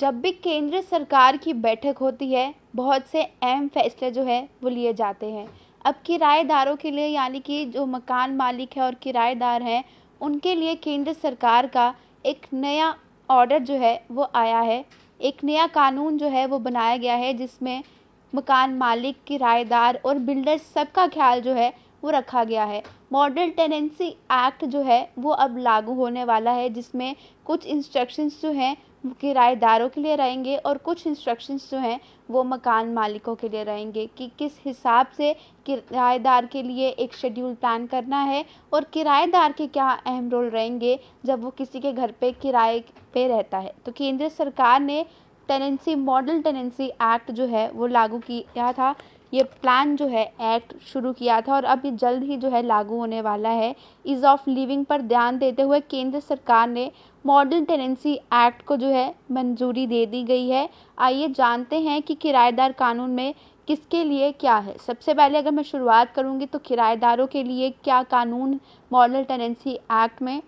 जब भी केंद्र सरकार की बैठक होती है बहुत से अहम फैसले जो है वो लिए जाते हैं अब किराएदारों के लिए यानी कि जो मकान मालिक है और किराएदार हैं उनके लिए केंद्र सरकार का एक नया ऑर्डर जो है वो आया है एक नया कानून जो है वो बनाया गया है जिसमें मकान मालिक किराएदार और बिल्डर्स सबका ख्याल जो है वो रखा गया है मॉडल टेनेंसी एक्ट जो है वो अब लागू होने वाला है जिसमें कुछ इंस्ट्रक्शंस जो हैं किराएदारों के लिए रहेंगे और कुछ इंस्ट्रक्शंस जो हैं वो मकान मालिकों के लिए रहेंगे कि किस हिसाब से किराएदार के लिए एक शेड्यूल प्लान करना है और किराएदार के क्या अहम रोल रहेंगे जब वो किसी के घर पे किराए पे रहता है तो केंद्र सरकार ने टेनेंसी मॉडल टेनेंसी एक्ट जो है वो लागू किया था ये प्लान जो है एक्ट शुरू किया था और अब ये जल्द ही जो है लागू होने वाला है ईज़ ऑफ लिविंग पर ध्यान देते हुए केंद्र सरकार ने मॉडल टेनेंसी एक्ट को जो है मंजूरी दे दी गई है आइए जानते हैं कि किराएदार कानून में किसके लिए क्या है सबसे पहले अगर मैं शुरुआत करूँगी तो किराएदारों के लिए क्या कानून मॉडल टेनेंसी एक्ट में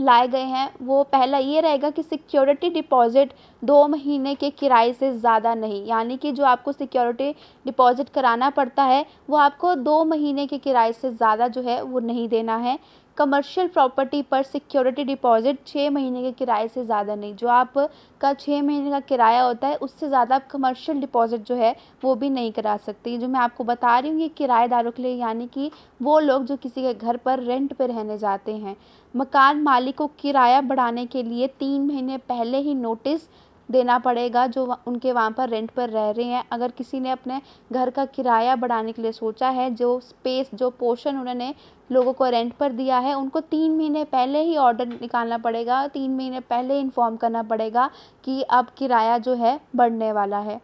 लाए गए हैं वो पहला ये रहेगा कि सिक्योरिटी डिपॉजिट दो महीने के किराए से ज़्यादा नहीं यानी कि जो आपको सिक्योरिटी डिपॉजिट कराना पड़ता है वो आपको दो महीने के किराए से ज़्यादा जो है वो नहीं देना है कमर्शियल प्रॉपर्टी पर सिक्योरिटी डिपॉजिट छः महीने के किराए से ज़्यादा नहीं जो आप का छः महीने का किराया होता है उससे ज़्यादा आप कमर्शियल डिपॉजिट जो है वो भी नहीं करा सकते जो मैं आपको बता रही हूँ ये किराएदारों के लिए यानी कि वो लोग जो किसी के घर पर रेंट पर रहने जाते हैं मकान मालिक को किराया बढ़ाने के लिए तीन महीने पहले ही नोटिस देना पड़ेगा जो उनके वहाँ पर रेंट पर रह रहे हैं अगर किसी ने अपने घर का किराया बढ़ाने के लिए सोचा है जो स्पेस जो पोर्शन उन्होंने लोगों को रेंट पर दिया है उनको तीन महीने पहले ही ऑर्डर निकालना पड़ेगा तीन महीने पहले इन्फॉर्म करना पड़ेगा कि अब किराया जो है बढ़ने वाला है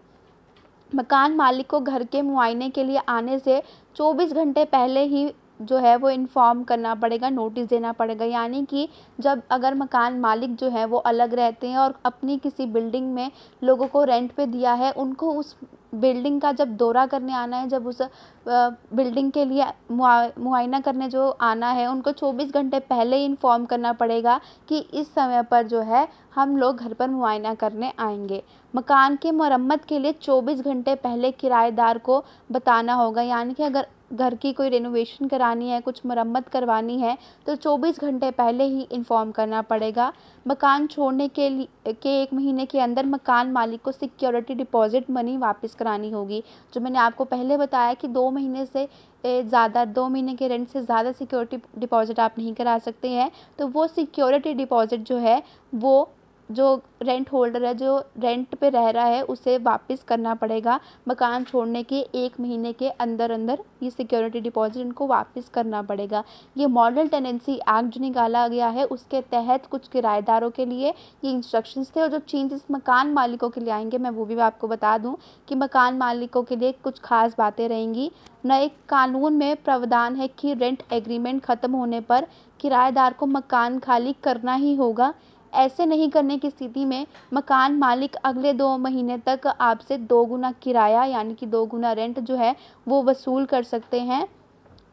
मकान मालिक को घर के मुआयने के लिए आने से 24 घंटे पहले ही जो है वो इन्फॉर्म करना पड़ेगा नोटिस देना पड़ेगा यानी कि जब अगर मकान मालिक जो है वो अलग रहते हैं और अपनी किसी बिल्डिंग में लोगों को रेंट पे दिया है उनको उस बिल्डिंग का जब दौरा करने आना है जब उस बिल्डिंग के लिए मुआयना करने जो आना है उनको 24 घंटे पहले ही इन्फॉर्म करना पड़ेगा कि इस समय पर जो है हम लोग घर पर मुआयना करने आएंगे मकान के मरम्मत के लिए 24 घंटे पहले किराएदार को बताना होगा यानी कि अगर घर की कोई रेनोवेशन करानी है कुछ मरम्मत करवानी है तो 24 घंटे पहले ही इन्फॉर्म करना पड़ेगा मकान छोड़ने के लिए के एक महीने के अंदर मकान मालिक को सिक्योरिटी डिपॉजिट मनी वापस करानी होगी जो मैंने आपको पहले बताया कि दो महीने से ज़्यादा दो महीने के रेंट से ज़्यादा सिक्योरिटी डिपॉजिट आप नहीं करा सकते हैं तो वो सिक्योरिटी डिपॉजिट जो है वो जो रेंट होल्डर है जो रेंट पे रह रहा है उसे वापस करना पड़ेगा मकान छोड़ने के एक महीने के अंदर अंदर ये सिक्योरिटी डिपॉजिट इनको वापस करना पड़ेगा ये मॉडल टेनेंसी एक्ट जो निकाला गया है उसके तहत कुछ किराएदारों के लिए ये इंस्ट्रक्शंस थे और जो चेंजेस मकान मालिकों के लिए आएंगे मैं वो भी आपको बता दूँ कि मकान मालिकों के लिए कुछ खास बातें रहेंगी नए कानून में प्रावधान है कि रेंट एग्रीमेंट ख़त्म होने पर किराएदार को मकान खाली करना ही होगा ऐसे नहीं करने की स्थिति में मकान मालिक अगले दो महीने तक आपसे दो गुना किराया यानी कि दो गुना रेंट जो है वो वसूल कर सकते हैं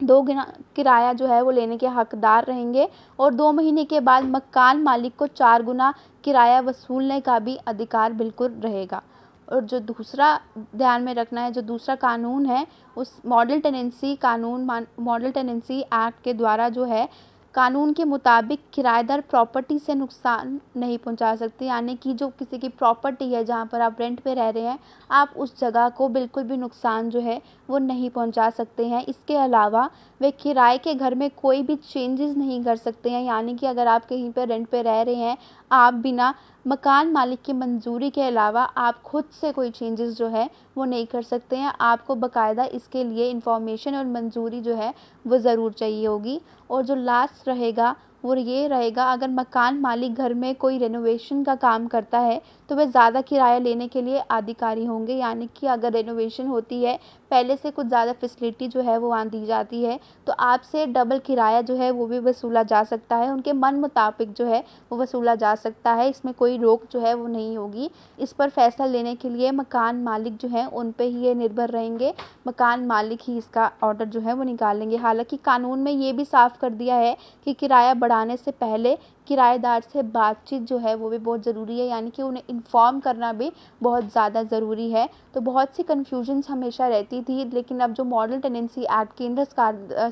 दो गुना किराया जो है वो लेने के हकदार रहेंगे और दो महीने के बाद मकान मालिक को चार गुना किराया वसूलने का भी अधिकार बिल्कुल रहेगा और जो दूसरा ध्यान में रखना है जो दूसरा कानून है उस मॉडल टेनेंसी कानून मॉडल टेनेंसी एक्ट के द्वारा जो है कानून के मुताबिक किराएदार प्रॉपर्टी से नुकसान नहीं पहुंचा सकते यानी कि जो किसी की प्रॉपर्टी है जहाँ पर आप रेंट पे रह रहे हैं आप उस जगह को बिल्कुल भी नुकसान जो है वो नहीं पहुंचा सकते हैं इसके अलावा वे किराए के घर में कोई भी चेंजेस नहीं कर सकते हैं यानी कि अगर आप कहीं पर रेंट पर रह रहे हैं आप बिना मकान मालिक की मंजूरी के अलावा आप खुद से कोई चेंजेस जो है वो नहीं कर सकते हैं आपको बकायदा इसके लिए इंफॉर्मेशन और मंजूरी जो है वो ज़रूर चाहिए होगी और जो लास्ट रहेगा वो ये रहेगा अगर मकान मालिक घर में कोई रेनोवेशन का काम करता है तो वह ज़्यादा किराया लेने के लिए आधिकारी होंगे यानी कि अगर रेनोवेशन होती है पहले से कुछ ज़्यादा फैसिलिटी जो है वो वहाँ दी जाती है तो आपसे डबल किराया जो है वो भी वसूला जा सकता है उनके मन मुताबिक जो है वो वसूला जा सकता है इसमें कोई रोक जो है वो नहीं होगी इस पर फैसला लेने के लिए मकान मालिक जो हैं उन पर ही ये निर्भर रहेंगे मकान मालिक ही इसका ऑर्डर जो है वो निकालेंगे हालांकि कानून में ये भी साफ कर दिया है कि किराया बढ़ा कराने से पहले किराएदार से बातचीत जो है वो भी बहुत ज़रूरी है यानी कि उन्हें इन्फॉर्म करना भी बहुत ज़्यादा ज़रूरी है तो बहुत सी कन्फ्यूजन्स हमेशा रहती थी लेकिन अब जो मॉडल टेनेंसी एक्ट केंद्र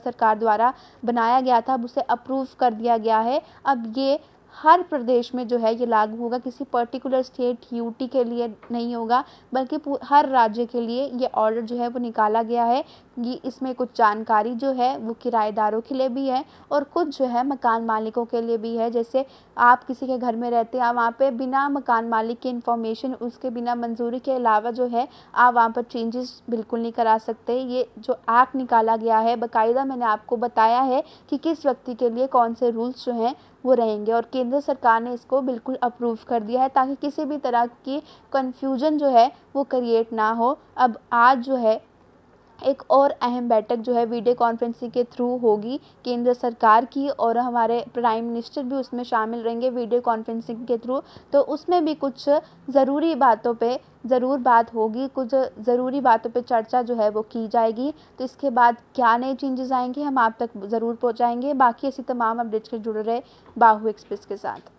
सरकार द्वारा बनाया गया था अब उसे अप्रूव कर दिया गया है अब ये हर प्रदेश में जो है ये लागू होगा किसी पर्टिकुलर स्टेट यूटी के लिए नहीं होगा बल्कि हर राज्य के लिए ये ऑर्डर जो है वो निकाला गया है कि इसमें कुछ जानकारी जो है वो किराएदारों के लिए भी है और कुछ जो है मकान मालिकों के लिए भी है जैसे आप किसी के घर में रहते हैं वहाँ पर बिना मकान मालिक की इन्फॉर्मेशन उसके बिना मंजूरी के अलावा जो है आप वहाँ पर चेंजेस बिल्कुल नहीं करा सकते ये जो एक्ट निकाला गया है बाकायदा मैंने आपको बताया है कि किस व्यक्ति के लिए कौन से रूल्स जो हैं वो रहेंगे और केंद्र सरकार ने इसको बिल्कुल अप्रूव कर दिया है ताकि किसी भी तरह की कन्फ्यूजन जो है वो क्रिएट ना हो अब आज जो है एक और अहम बैठक जो है वीडियो कॉन्फ्रेंसिंग के थ्रू होगी केंद्र सरकार की और हमारे प्राइम मिनिस्टर भी उसमें शामिल रहेंगे वीडियो कॉन्फ्रेंसिंग के थ्रू तो उसमें भी कुछ ज़रूरी बातों पे ज़रूर बात होगी कुछ ज़रूरी बातों पे चर्चा जो है वो की जाएगी तो इसके बाद क्या नए चेंजेस आएंगे हम आप तक ज़रूर पहुँचाएँगे बाकी ऐसी तमाम अपडेट्स के जुड़ रहे बाहू एक्सप्रेस के साथ